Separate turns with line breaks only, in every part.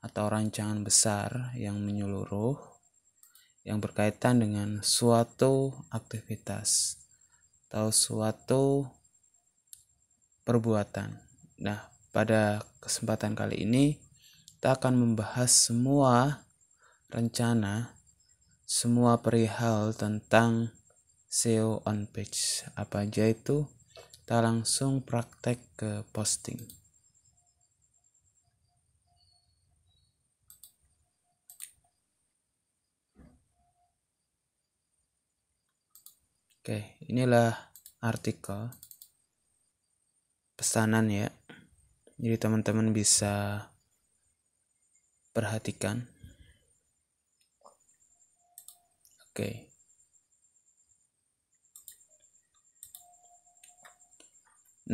atau rancangan besar yang menyeluruh yang berkaitan dengan suatu aktivitas atau suatu perbuatan. Nah, pada kesempatan kali ini kita akan membahas semua rencana, semua perihal tentang SEO on page. Apa aja itu? Kita langsung praktek ke posting. Oke, inilah artikel pesanan ya. Jadi teman-teman bisa perhatikan. Oke.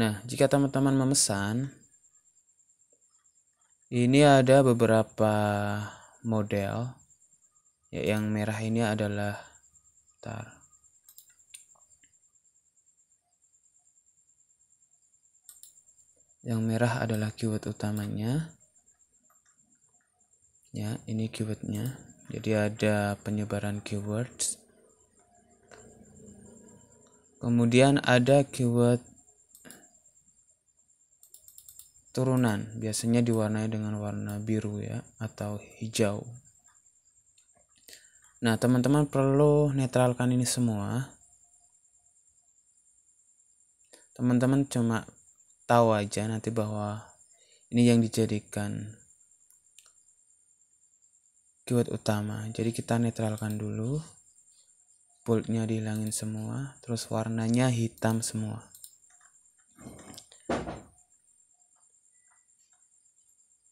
Nah, jika teman-teman memesan, ini ada beberapa model. Ya, yang merah ini adalah tar Yang merah adalah keyword utamanya. Ya, ini keywordnya. Jadi ada penyebaran keywords. Kemudian ada keyword turunan. Biasanya diwarnai dengan warna biru ya atau hijau. Nah, teman-teman perlu netralkan ini semua. Teman-teman cuma tahu aja nanti bahwa ini yang dijadikan keyword utama jadi kita netralkan dulu boldnya dihilangin semua terus warnanya hitam semua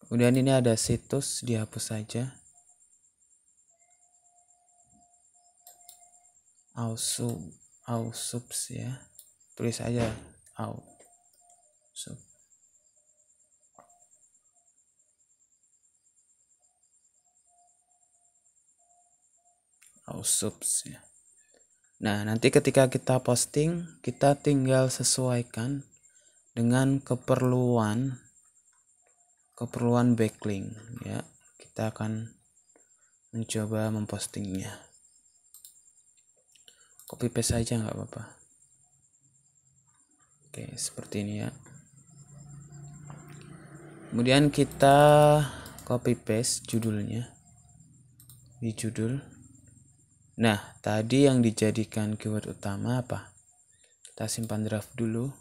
kemudian ini ada situs dihapus saja ausub ausubs ya tulis aja au So. Oh, subs ya. Nah, nanti ketika kita posting, kita tinggal sesuaikan dengan keperluan keperluan backlink ya. Kita akan mencoba mempostingnya. Copy paste aja nggak apa-apa. Oke, seperti ini ya kemudian kita copy paste judulnya di judul nah tadi yang dijadikan keyword utama apa kita simpan draft dulu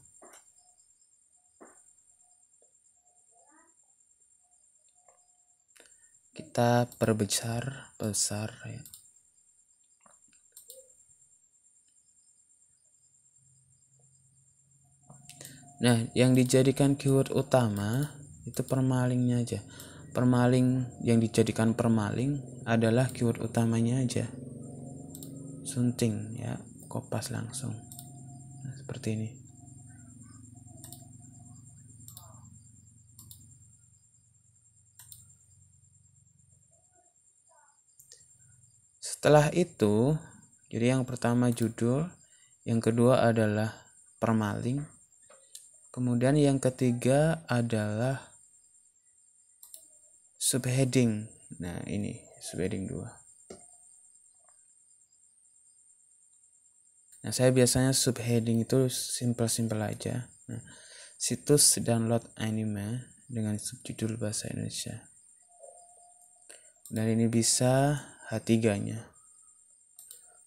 kita perbesar besar ya Nah, yang dijadikan keyword utama itu permalingnya aja permaling yang dijadikan permaling adalah keyword utamanya aja sunting ya kopas langsung nah, seperti ini setelah itu jadi yang pertama judul yang kedua adalah permaling kemudian yang ketiga adalah subheading nah ini subheading 2 nah saya biasanya subheading itu simple-simple aja nah, situs download anime dengan subjudul bahasa Indonesia dan ini bisa H3 nya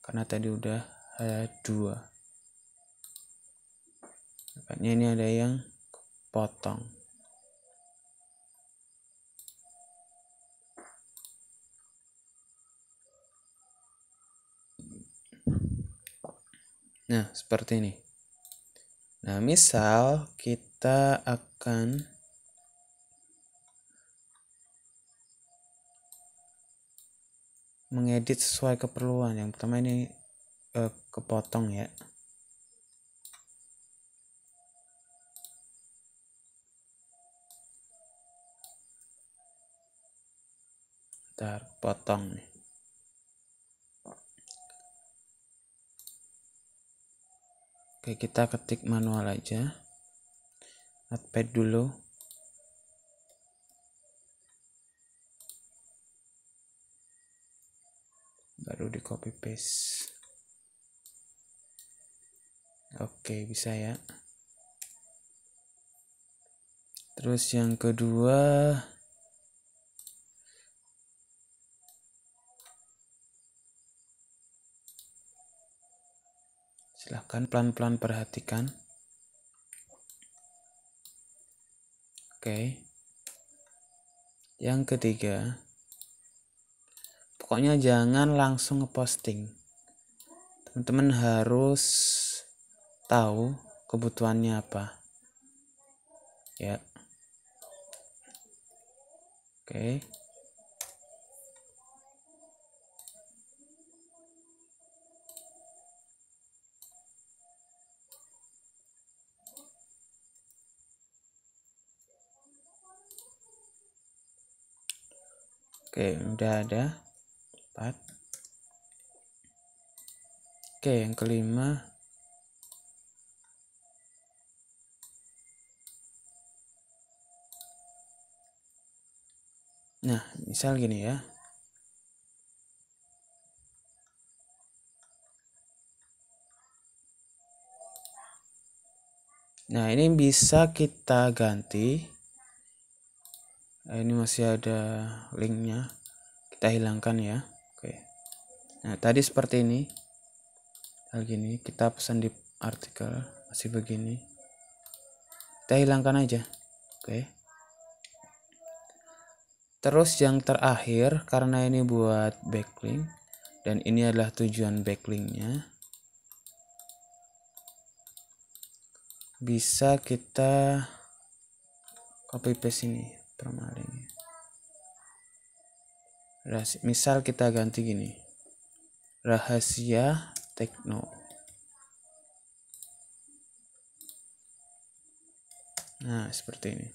karena tadi udah H2 makanya ini ada yang potong Nah, seperti ini. Nah, misal kita akan mengedit sesuai keperluan. Yang pertama ini eh, kepotong ya. Ntar potong nih. Oke, kita ketik manual aja. Notepad dulu. Baru di copy paste. Oke, bisa ya. Terus yang kedua, akan pelan-pelan perhatikan. Oke. Yang ketiga, pokoknya jangan langsung ngeposting. Teman-teman harus tahu kebutuhannya apa. Ya. Oke. Oke, udah ada empat. Oke, yang kelima Nah, misal gini ya. Nah, ini bisa kita ganti Eh, ini masih ada linknya kita hilangkan ya oke nah tadi seperti ini hal gini kita pesan di artikel masih begini kita hilangkan aja oke terus yang terakhir karena ini buat backlink dan ini adalah tujuan backlinknya bisa kita copy paste ini permaling ya. rahasia. misal kita ganti gini rahasia tekno nah seperti ini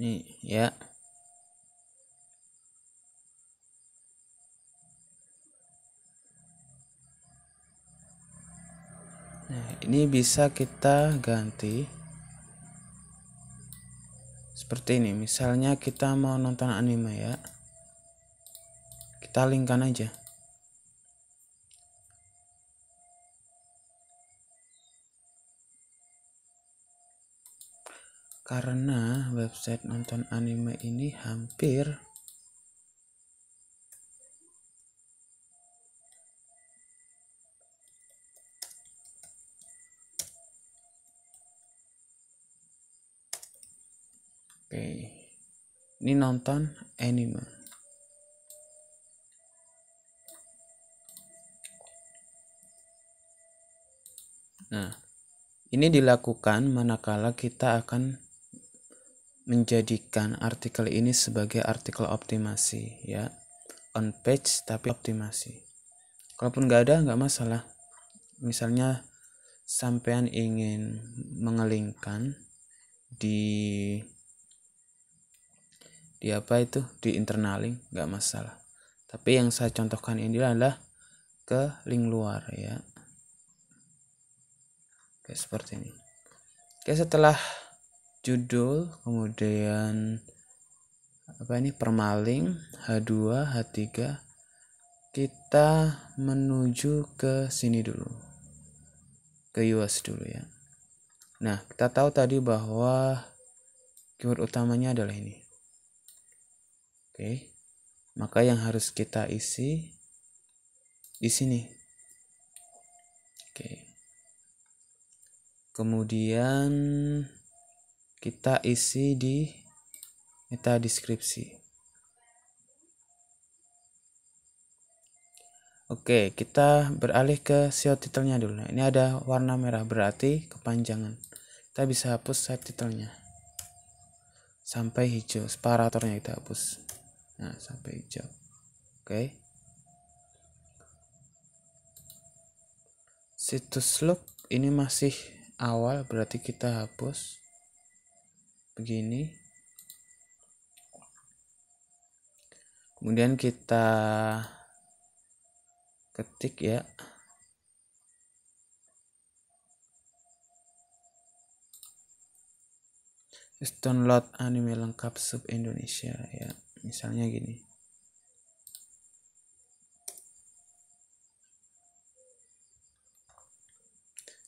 Nih, ya. Nah, ini bisa kita ganti seperti ini. Misalnya kita mau nonton anime ya. Kita linkkan aja. karena website nonton anime ini hampir Oke, ini nonton anime. Nah, ini dilakukan manakala kita akan menjadikan artikel ini sebagai artikel optimasi ya on page tapi optimasi kalaupun nggak ada nggak masalah misalnya sampean ingin mengelingkan di di apa itu di internaling nggak masalah tapi yang saya contohkan ini adalah ke link luar ya Oke, seperti ini. Oke, setelah judul kemudian apa ini permaling H2 H3 kita menuju ke sini dulu ke US dulu ya nah kita tahu tadi bahwa keyword utamanya adalah ini oke maka yang harus kita isi di sini oke kemudian kita isi di meta deskripsi. Oke, kita beralih ke SEO titlenya dulu. Nah, ini ada warna merah berarti kepanjangan. Kita bisa hapus site titelnya sampai hijau. Separatornya kita hapus. Nah, sampai hijau. Oke. Situs look ini masih awal berarti kita hapus begini kemudian kita ketik ya download anime lengkap sub Indonesia ya misalnya gini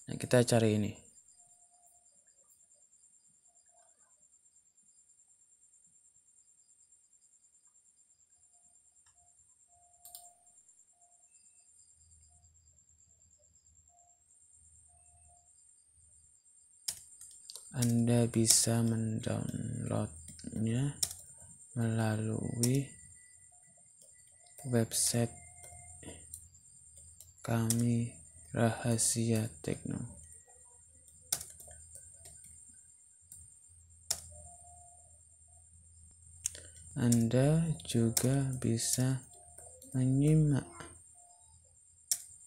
nah kita cari ini bisa mendownloadnya melalui website kami rahasia tekno Anda juga bisa menyimak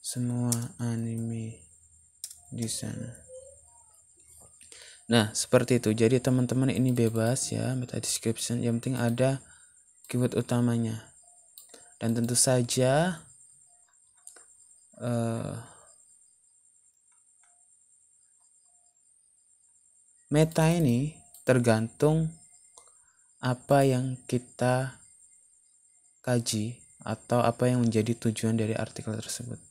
semua anime di sana. Nah, seperti itu. Jadi teman-teman ini bebas ya, meta description. Yang penting ada keyword utamanya. Dan tentu saja uh, meta ini tergantung apa yang kita kaji atau apa yang menjadi tujuan dari artikel tersebut.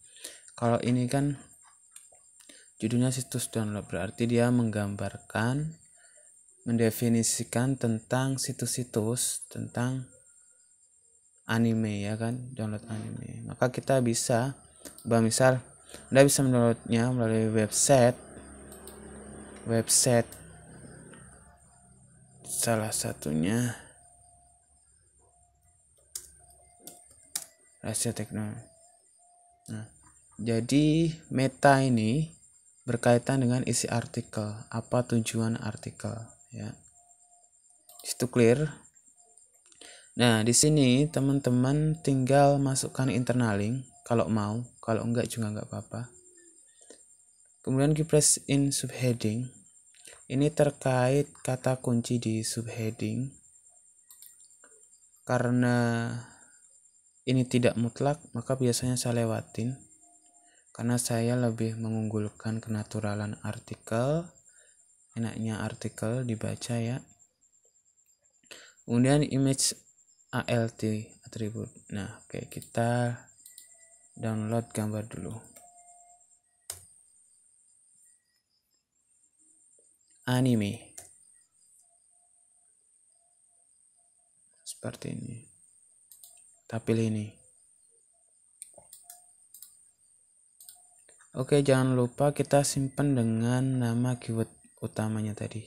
Kalau ini kan Judulnya situs download berarti dia menggambarkan mendefinisikan tentang situs-situs tentang anime ya kan download anime maka kita bisa bah misal anda bisa mendownloadnya melalui website website salah satunya rahasia teknologi nah jadi meta ini berkaitan dengan isi artikel, apa tujuan artikel, ya. Itu clear. Nah, di sini teman-teman tinggal masukkan internaling kalau mau, kalau enggak juga enggak apa-apa. Kemudian press in subheading. Ini terkait kata kunci di subheading. Karena ini tidak mutlak, maka biasanya saya lewatin karena saya lebih mengunggulkan kenaturalan artikel enaknya artikel dibaca ya kemudian image alt atribut nah oke okay, kita download gambar dulu anime seperti ini kita ini Oke, jangan lupa kita simpan dengan nama keyword utamanya tadi.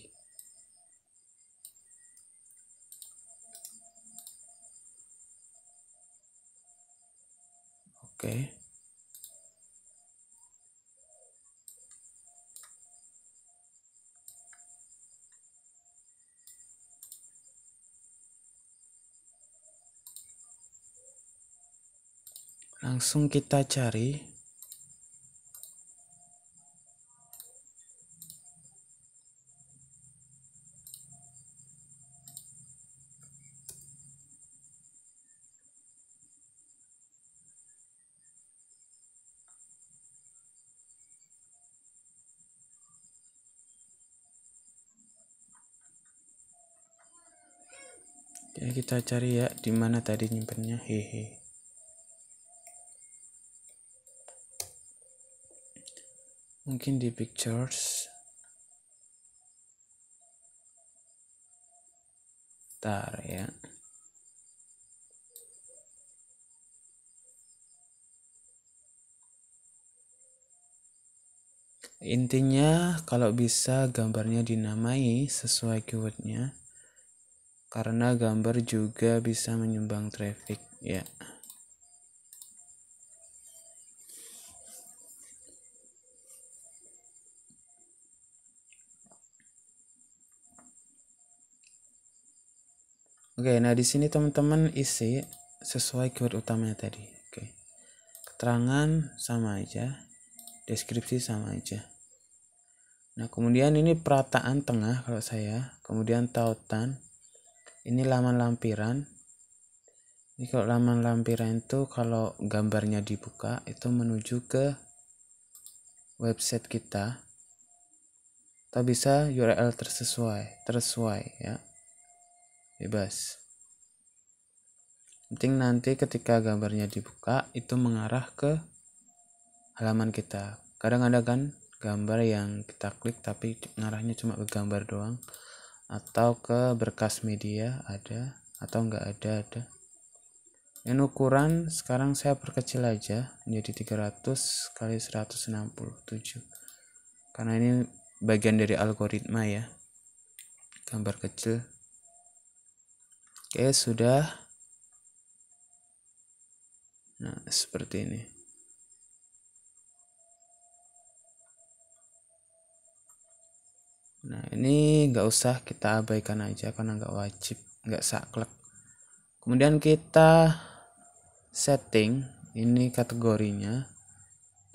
Oke. Langsung kita cari kita cari ya di mana tadi nyimpennya hehe mungkin di pictures tar ya intinya kalau bisa gambarnya dinamai sesuai keywordnya karena gambar juga bisa menyumbang traffic ya Oke, nah di sini teman-teman isi sesuai keyword utamanya tadi. Oke. Keterangan sama aja, deskripsi sama aja. Nah, kemudian ini perataan tengah kalau saya, kemudian tautan, ini laman lampiran ini kalau laman lampiran itu kalau gambarnya dibuka itu menuju ke website kita atau bisa URL tersesuai tersesuai ya bebas penting nanti ketika gambarnya dibuka itu mengarah ke halaman kita kadang ada kan gambar yang kita klik tapi ngarahnya cuma ke gambar doang atau ke berkas media ada atau enggak ada ada yang ukuran sekarang saya perkecil aja menjadi 300 kali 167 karena ini bagian dari algoritma ya gambar kecil oke sudah nah seperti ini nah ini nggak usah kita abaikan aja karena nggak wajib nggak saklek kemudian kita setting ini kategorinya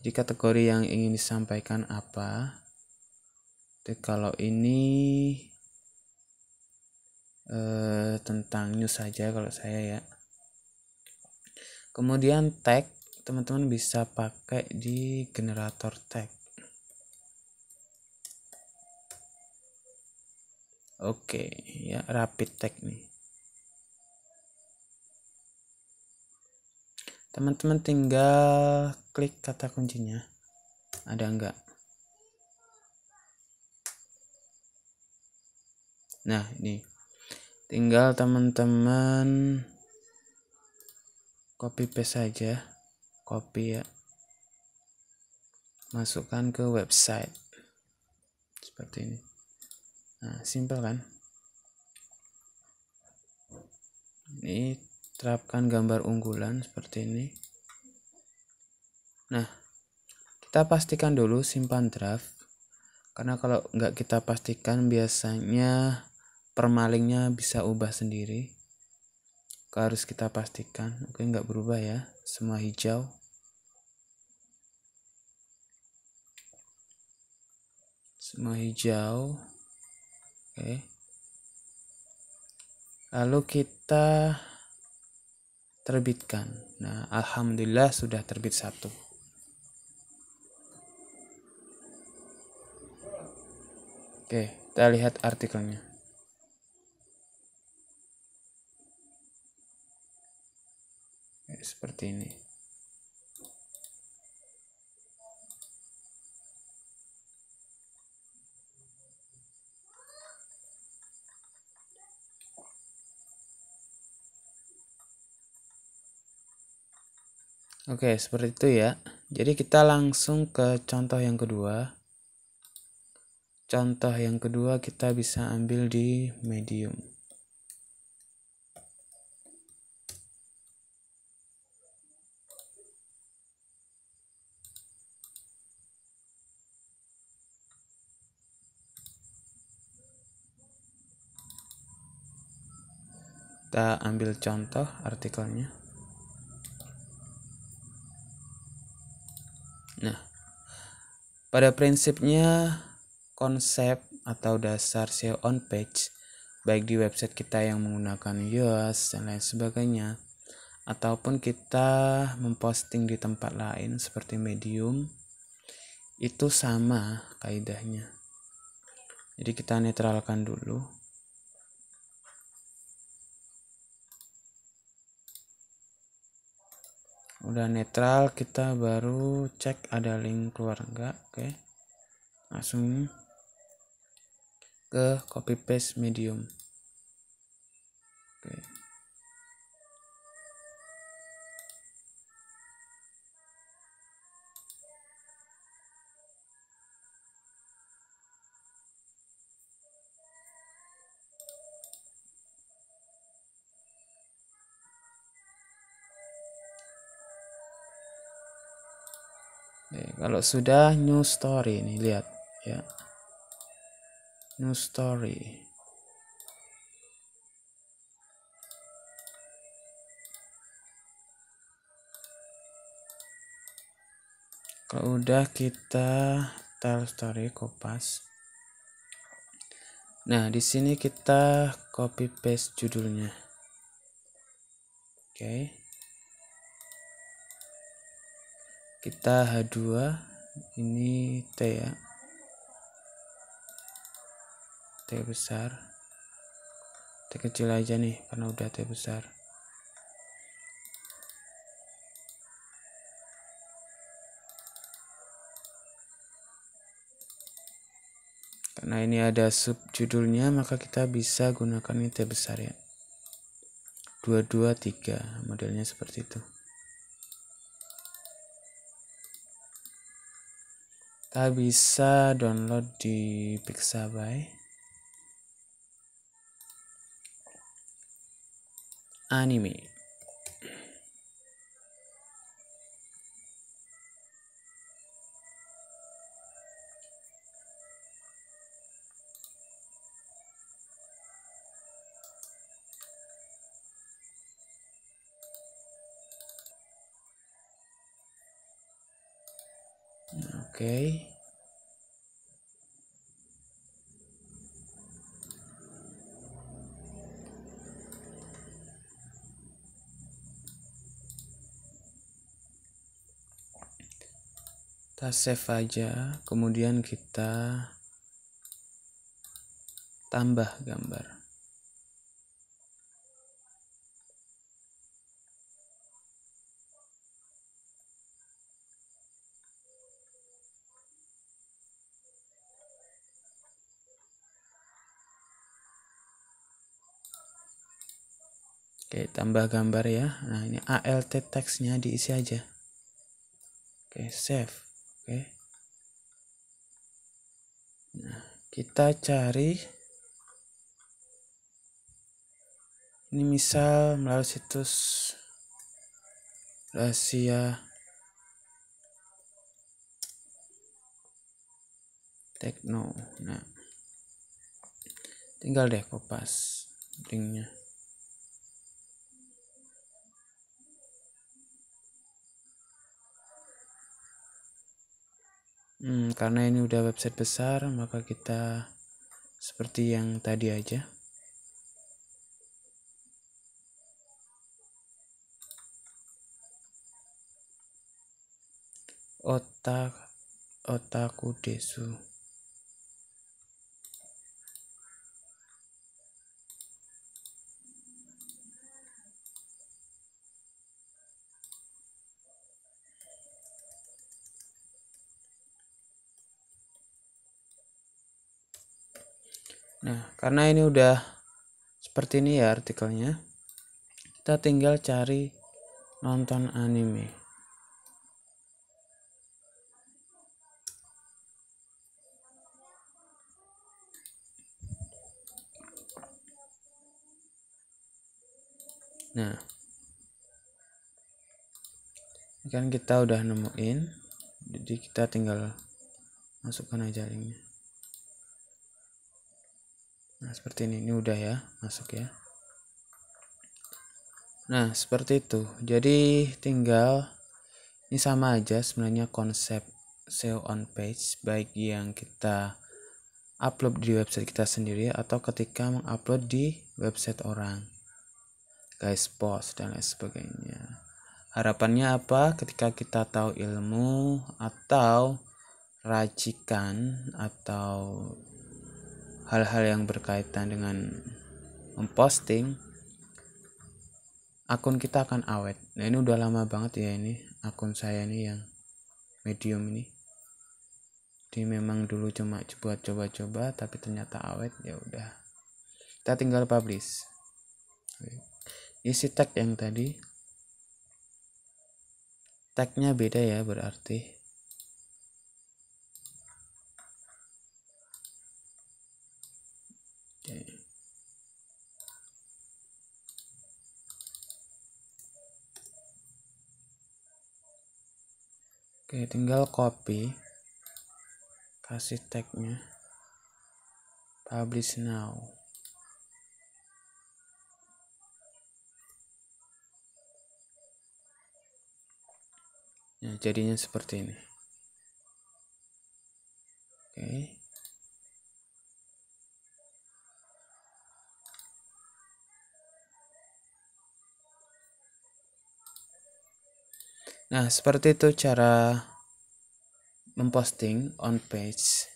jadi kategori yang ingin disampaikan apa jadi kalau ini eh, tentang news saja kalau saya ya kemudian tag teman-teman bisa pakai di generator tag Oke, ya rapid tag nih. Teman-teman tinggal klik kata kuncinya. Ada enggak? Nah, ini. Tinggal teman-teman copy paste saja. Copy ya. Masukkan ke website. Seperti ini. Nah, simple kan? Ini terapkan gambar unggulan seperti ini. Nah, kita pastikan dulu simpan draft. Karena kalau nggak kita pastikan biasanya permalingnya bisa ubah sendiri. Harus kita pastikan. Oke, nggak berubah ya. Semua hijau. Semua hijau. Oke. Lalu kita terbitkan. Nah, alhamdulillah sudah terbit satu. Oke, kita lihat artikelnya. Oke, seperti ini. Oke, seperti itu ya. Jadi kita langsung ke contoh yang kedua. Contoh yang kedua kita bisa ambil di medium. Kita ambil contoh artikelnya. Pada prinsipnya, konsep atau dasar SEO on page baik di website kita yang menggunakan yoast dan lain sebagainya ataupun kita memposting di tempat lain seperti medium itu sama kaidahnya jadi kita netralkan dulu udah netral kita baru cek ada link keluar enggak oke langsung ke copy paste medium oke kalau sudah new story ini lihat ya new story kalau udah kita tell story kopas nah di sini kita copy paste judulnya oke okay. kita H2 ini T ya T besar T kecil aja nih karena udah T besar karena ini ada sub judulnya maka kita bisa gunakan ini T besar ya 223 modelnya seperti itu kita bisa download di Pixabay anime save aja kemudian kita tambah gambar Oke, tambah gambar ya. Nah, ini ALT teksnya diisi aja. Oke, save oke nah kita cari ini misal melalui situs rahasia tekno nah tinggal deh kopas linknya hmm, karena ini udah website besar maka kita seperti yang tadi aja otak otaku desu karena ini udah seperti ini ya artikelnya kita tinggal cari nonton anime Nah, kan kita udah nemuin, jadi kita tinggal masukkan aja linknya. Nah, seperti ini ini udah ya masuk ya nah seperti itu jadi tinggal ini sama aja sebenarnya konsep SEO on page baik yang kita upload di website kita sendiri atau ketika mengupload di website orang guys post dan lain sebagainya harapannya apa ketika kita tahu ilmu atau racikan atau hal-hal yang berkaitan dengan memposting akun kita akan awet nah ini udah lama banget ya ini akun saya ini yang medium ini jadi memang dulu cuma buat coba-coba tapi ternyata awet ya udah kita tinggal publish isi tag yang tadi tagnya beda ya berarti Oke, tinggal copy. Kasih tagnya. Publish now. Nah, jadinya seperti ini. Oke. Okay. Nah, seperti itu cara memposting on page.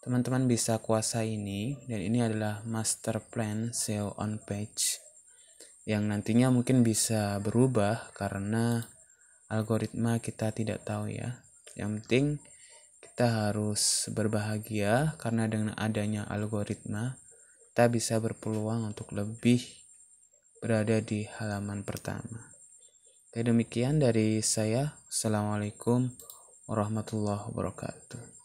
Teman-teman bisa kuasai ini dan ini adalah master plan SEO on page yang nantinya mungkin bisa berubah karena algoritma kita tidak tahu ya. Yang penting kita harus berbahagia karena dengan adanya algoritma kita bisa berpeluang untuk lebih berada di halaman pertama demikian dari saya. Assalamualaikum warahmatullahi wabarakatuh.